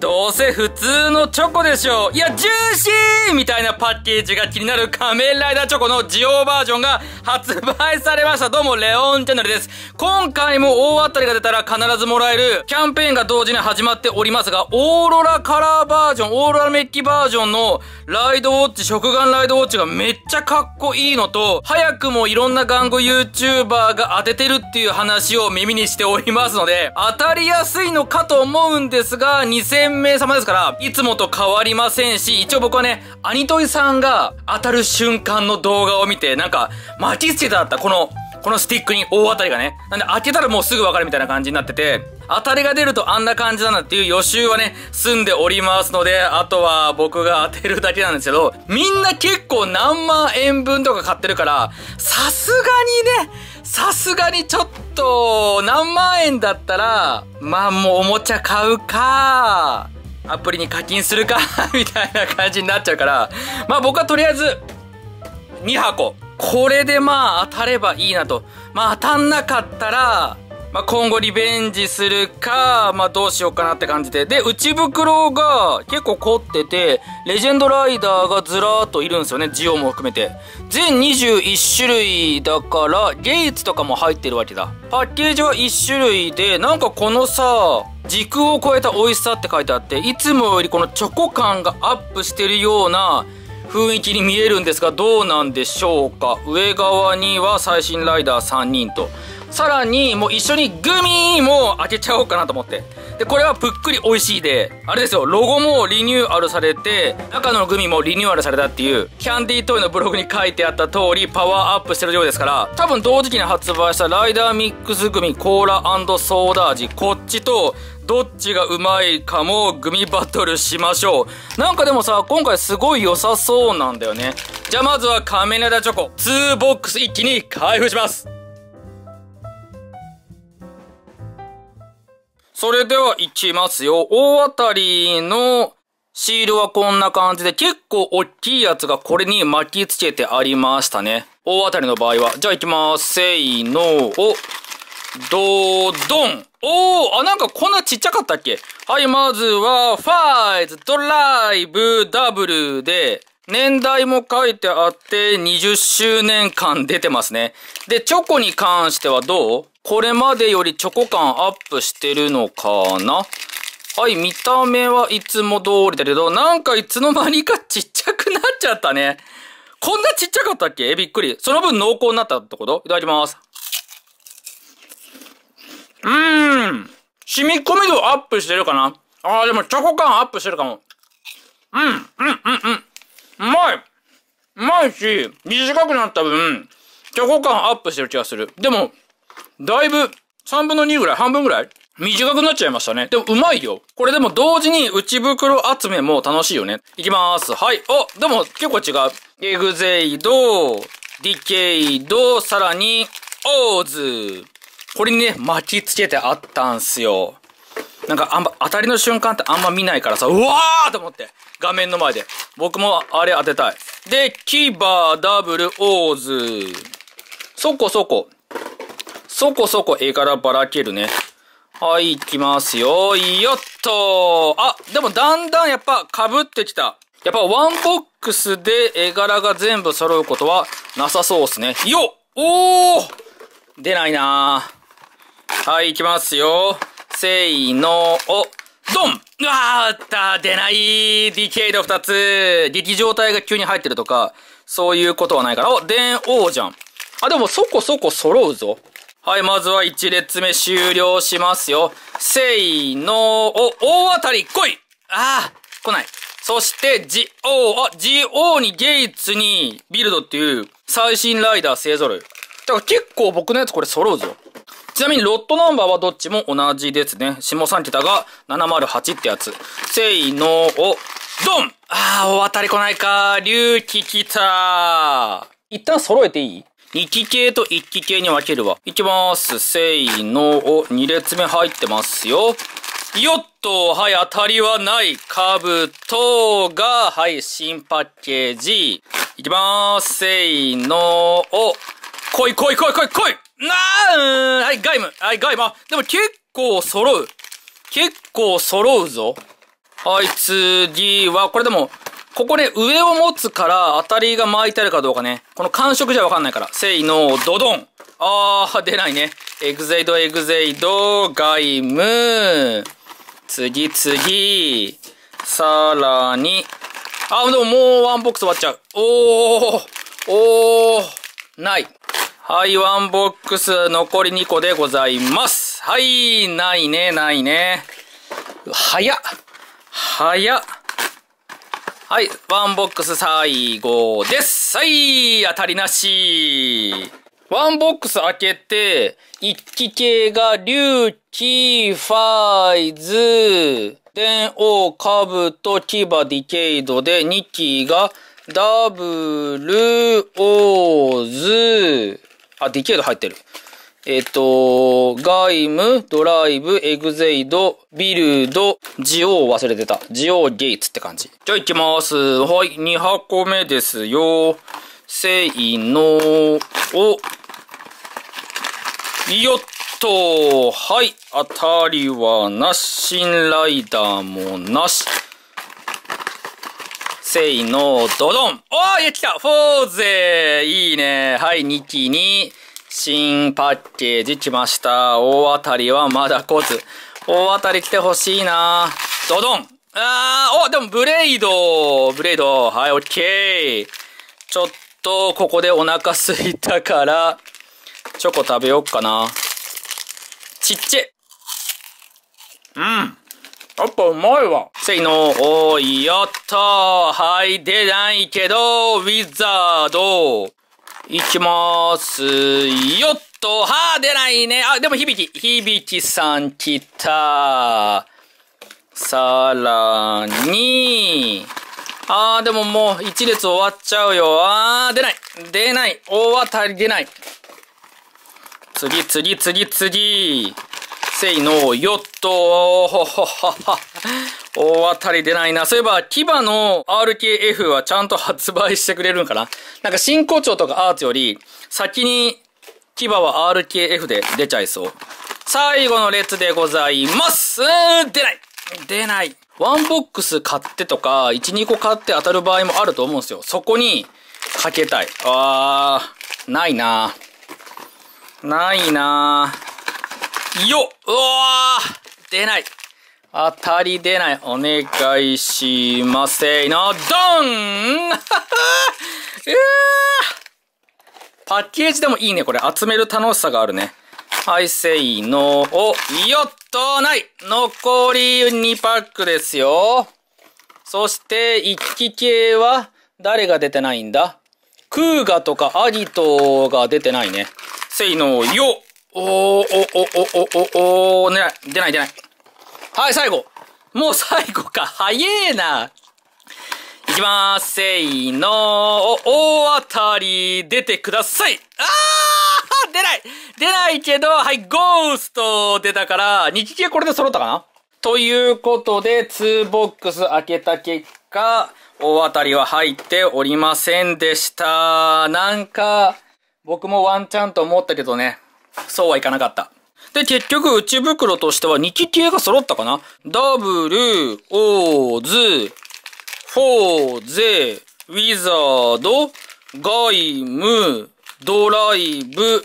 どうせ普通のチョコでしょう。いや、ジューシーみたいなパッケージが気になる仮面ライダーチョコのジオバージョンが発売されました。どうも、レオンチャンネルです。今回も大当たりが出たら必ずもらえるキャンペーンが同時に始まっておりますが、オーロラカラーバージョン、オーロラメッキバージョンのライドウォッチ、食玩ライドウォッチがめっちゃかっこいいのと、早くもいろんな玩具 YouTuber が当ててるっていう話を耳にしておりますので、当たりやすいのかと思うんですが、連名様ですから、いつもと変わりませんし、一応僕はね、アニトイさんが当たる瞬間の動画を見て、なんか、待ち捨てだった、この、このスティックに大当たりがね。なんで開けたらもうすぐわかるみたいな感じになってて、当たりが出るとあんな感じだなっていう予習はね、済んでおりますので、あとは僕が当てるだけなんですけど、みんな結構何万円分とか買ってるから、さすがにね、さすがにちょっと、何万円だったら、まあもうおもちゃ買うか、アプリに課金するか みたいな感じになっちゃうから、まあ僕はとりあえず、2箱これでまあ当たればいいなと。まあ当たんなかったら、まあ、今後リベンジするか、まあ、どうしようかなって感じで。で、内袋が結構凝ってて、レジェンドライダーがずらーっといるんですよね。ジオも含めて。全21種類だから、ゲイツとかも入ってるわけだ。パッケージは1種類で、なんかこのさ、時空を超えた美味しさって書いてあって、いつもよりこのチョコ感がアップしてるような、雰囲気に見えるんですがどうなんでしょうか上側には最新ライダー3人とさらにもう一緒にグミも開けちゃおうかなと思ってでこれはぷっくり美味しいであれですよロゴもリニューアルされて中のグミもリニューアルされたっていうキャンディートイのブログに書いてあった通りパワーアップしてるようですから多分同時期に発売したライダーミックスグミコーラソーダ味こっちとどっちがうまいかもグミバトルしましょう。なんかでもさ、今回すごい良さそうなんだよね。じゃあまずはカメラダチョコ、2ボックス一気に開封します。それでは行きますよ。大当たりのシールはこんな感じで、結構大きいやつがこれに巻きつけてありましたね。大当たりの場合は。じゃあ行きます。せーの、お。ドドン。おー、あ、なんかこんなちっちゃかったっけはい、まずは、ファイズ、ドライブ、ダブルで、年代も書いてあって、20周年間出てますね。で、チョコに関してはどうこれまでよりチョコ感アップしてるのかなはい、見た目はいつも通りだけど、なんかいつの間にかちっちゃくなっちゃったね。こんなちっちゃかったっけびっくり。その分濃厚になったってこといただきます。うーん。染み込み度アップしてるかなああ、でもチョコ感アップしてるかも。うん、うん、うん、うん。うまい。うまいし、短くなった分、チョコ感アップしてる気がする。でも、だいぶ、3分の2ぐらい、半分ぐらい短くなっちゃいましたね。でもうまいよ。これでも同時に内袋集めも楽しいよね。いきまーす。はい。あ、でも結構違う。エグゼイド、ディケイド、さらに、オーズ。これにね、巻きつけてあったんすよ。なんかあんま、当たりの瞬間ってあんま見ないからさ、うわーと思って、画面の前で。僕もあれ当てたい。で、キーバーダブルオーズ。そこそこ。そこそこ絵柄ばらけるね。はい、いきますよ。よっとあ、でもだんだんやっぱ被ってきた。やっぱワンボックスで絵柄が全部揃うことはなさそうっすね。よっおー出ないなぁ。はい、いきますよ。せーの、お、ドンうわーった出ないディケイド二つ劇場体が急に入ってるとか、そういうことはないから。お、電王じゃん。あ、でもそこそこ揃うぞ。はい、まずは一列目終了しますよ。せーの、お、大当たり来いあー、来ない。そして、ジオー、あ、ジオーにゲイツにビルドっていう最新ライダー勢揃い。だから結構僕のやつこれ揃うぞ。ちなみにロットナンバーはどっちも同じですね。下3桁が708ってやつ。せいのを、ドンあー、お渡り来ないか。龍気来た一旦揃えていい二期系と一期系に分けるわ。いきます。せいのを2列目入ってますよ。よっと、はい、当たりはない。カブトが、はい、新パッケージ。いきまーす。せいのを、来い来い来い来い来いあー、うん、はい、ガイム、はい、イム、あ、でも結構揃う。結構揃うぞ。はい、次は、これでも、ここね、上を持つから当たりが巻いてあるかどうかね。この感触じゃわかんないから。せいの、ドドン。あー、出ないね。エグゼイド、エグゼイド、ガイム。次、次。さらに。あ、でももうワンボックス終わっちゃう。おー、おー、ない。はい、ワンボックス残り2個でございます。はい、ないね、ないね。早っ早っはい、ワンボックス最後です。はい、当たりなし。ワンボックス開けて、一気系が龍、キー、ファイズ、電王、カブと牙ディケイドで、2期がダブル、オーズ、あ、ディケード入ってる。えっ、と、ガイム、ドライブ、エグゼイド、ビルド、ジオを忘れてた。ジオゲイツって感じ。じゃあ行きます。はい、2箱目ですよ。せいの、お。よっと、はい、当たりはなし、新ライダーもなし。せいの、ドドンおーや来たフォーゼいいねはい、2期に新パッケージ来ました。大当たりはまだ来ず。大当たり来てほしいなドドンあー、お、でもブレイドブレイドはい、オッケーちょっと、ここでお腹すいたから、チョコ食べよっかな。ちっちゃいうんやっぱうまいわ。せいの、おいよっと、はい、出ないけど、ウィザード。いきまーす、よっと、はあ、出ないね。あ、でも響き、響きさん来た。さらに、あー、でももう一列終わっちゃうよ。あー、出ない。出ない。大当たり出ない。次、次、次、次。せいの、よっと、大当たり出ないな。そういえば、キバの RKF はちゃんと発売してくれるんかななんか新校長とかアーツより、先にキバは RKF で出ちゃいそう。最後の列でございます出ない出ないワンボックス買ってとか、1、2個買って当たる場合もあると思うんですよ。そこに、かけたい。あー、ないなないなよっうわ出ない当たり出ない。お願いします。せーの、ドンうーパッケージでもいいね、これ。集める楽しさがあるね。はい、せーの、お、よっと、ない。残り2パックですよ。そして、一気系は、誰が出てないんだクーガとかアギトが出てないね。せーの、よっおおおおおおお出ない、出ない、出ない。はい、最後。もう最後か。早えな。いきまーす。せーのお、大当たり、出てください。あー出ない出ないけど、はい、ゴースト出たから、日記はこれで揃ったかなということで、2ボックス開けた結果、大当たりは入っておりませんでした。なんか、僕もワンチャンと思ったけどね、そうはいかなかった。で、結局、内袋としては2機系が揃ったかなダオーズ、フォーゼ、ウィザード、ガイム、ドライブ、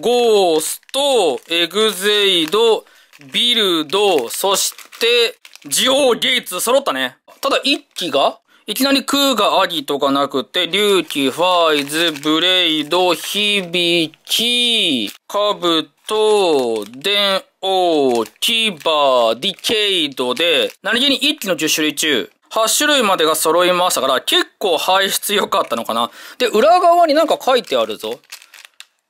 ゴースト、エグゼイド、ビルド、そして、ジオーゲイツ揃ったね。ただ1機がいきなり空がありとかなくて、隆起、ファイズ、ブレイド、響き、カブと、電王、キバー、ディケイドで、何気に一気の10種類中、8種類までが揃いましたから、結構排出良かったのかな。で、裏側になんか書いてあるぞ。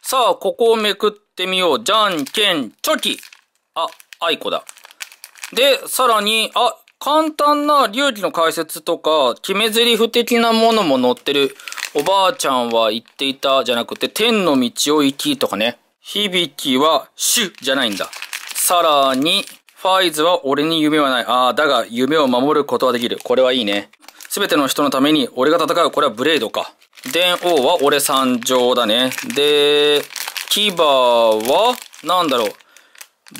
さあ、ここをめくってみよう。じゃんけん、チョキ。あ、アイコだ。で、さらに、あ、簡単な流儀の解説とか、決め台詞的なものも載ってる。おばあちゃんは言っていたじゃなくて、天の道を行きとかね。響きは主じゃないんだ。さらに、ファイズは俺に夢はない。ああ、だが夢を守ることはできる。これはいいね。すべての人のために俺が戦う。これはブレードか。電王は俺参上だね。で、牙は、なんだろう。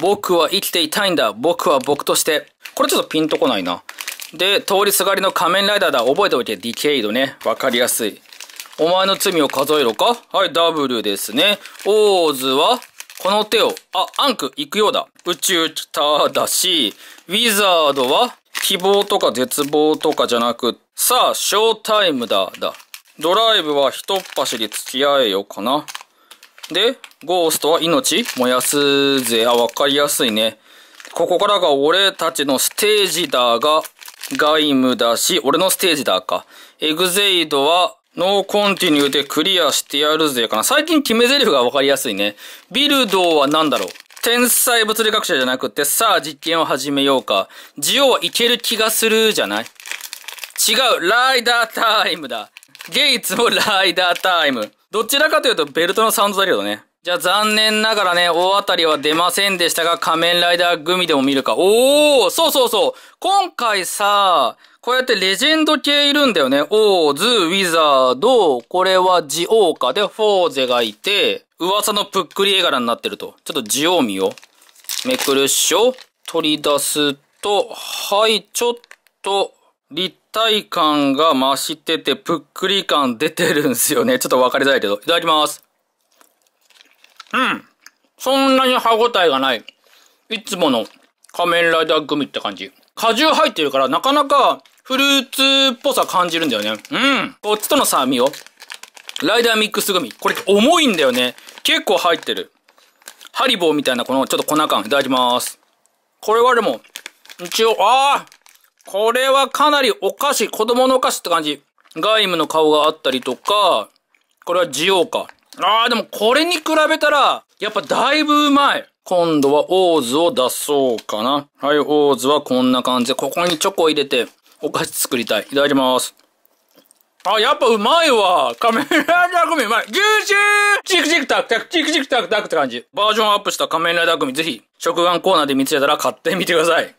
僕は生きていたいんだ。僕は僕として。これちょっとピンとこないな。で、通りすがりの仮面ライダーだ。覚えておいて、ディケイドね。わかりやすい。お前の罪を数えろかはい、ダブルですね。オーズは、この手を、あ、アンク、行くようだ。宇宙ただし、ウィザードは、希望とか絶望とかじゃなく、さあ、ショータイムだ、だ。ドライブは一っ走り付き合えよかな。で、ゴーストは命燃やすぜ。あ、わかりやすいね。ここからが俺たちのステージだが、外務だし、俺のステージだか。エグゼイドは、ノーコンティニューでクリアしてやるぜかな。最近決め台詞がわかりやすいね。ビルドは何だろう天才物理学者じゃなくて、さあ実験を始めようか。ジオはいける気がするじゃない違う、ライダータイムだ。ゲイツもライダータイム。どちらかというとベルトのサウンドだけどね。じゃあ残念ながらね、大当たりは出ませんでしたが、仮面ライダーグミでも見るか。おーそうそうそう今回さ、こうやってレジェンド系いるんだよね。オーズ、ウィザード、これはジオーカで、フォーゼがいて、噂のぷっくり絵柄になってると。ちょっとジオーミをめくるっしょ取り出すと、はい、ちょっと、立体感が増してて、ぷっくり感出てるんすよね。ちょっとわかりづらいけど。いただきます。うん。そんなに歯応えがない。いつもの仮面ライダーグミって感じ。果汁入ってるからなかなかフルーツっぽさ感じるんだよね。うん。こっちとの酸味を。ライダーミックスグミ。これ重いんだよね。結構入ってる。ハリボーみたいなこのちょっと粉感いただきます。これはでも、一応、ああこれはかなりお菓子、子供のお菓子って感じ。ガイムの顔があったりとか、これはジオーか。ああ、でもこれに比べたら、やっぱだいぶうまい。今度はオーズを出そうかな。はい、オーズはこんな感じで、ここにチョコ入れて、お菓子作りたい。いただきます。あ、やっぱうまいわ。カメライダーミうまい。ジューシーチクチクタクタク、チクチクタクタクって感じ。バージョンアップした仮面ライダー組、ぜひ、食玩コーナーで見つけたら買ってみてください。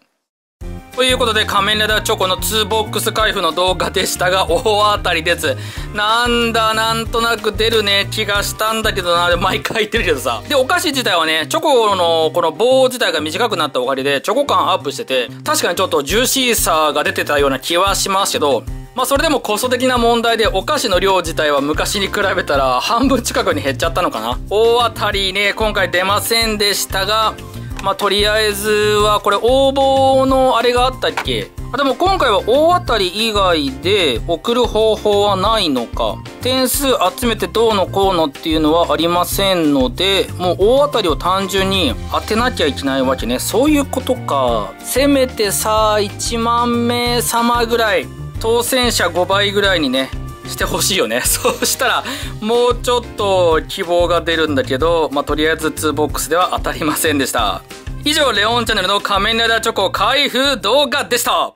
ということで、仮面ライダーチョコの2ボックス開封の動画でしたが、大当たりです。なんだ、なんとなく出るね、気がしたんだけどな、毎回言ってるけどさ。で、お菓子自体はね、チョコのこの棒自体が短くなったおかげで、チョコ感アップしてて、確かにちょっとジューシーさが出てたような気はしますけど、まあそれでもコスト的な問題でお菓子の量自体は昔に比べたら半分近くに減っちゃったのかな。大当たりね、今回出ませんでしたが、まあ、とりあえずは、これ応募のあれがあったっけでも今回は大当たり以外で送る方法はないのか。点数集めてどうのこうのっていうのはありませんので、もう大当たりを単純に当てなきゃいけないわけね。そういうことか。せめてさ、1万名様ぐらい、当選者5倍ぐらいにね、してほしいよね。そうしたら、もうちょっと希望が出るんだけど、まあ、とりあえず2ボックスでは当たりませんでした。以上、レオンチャンネルの仮面ライダーチョコ開封動画でした。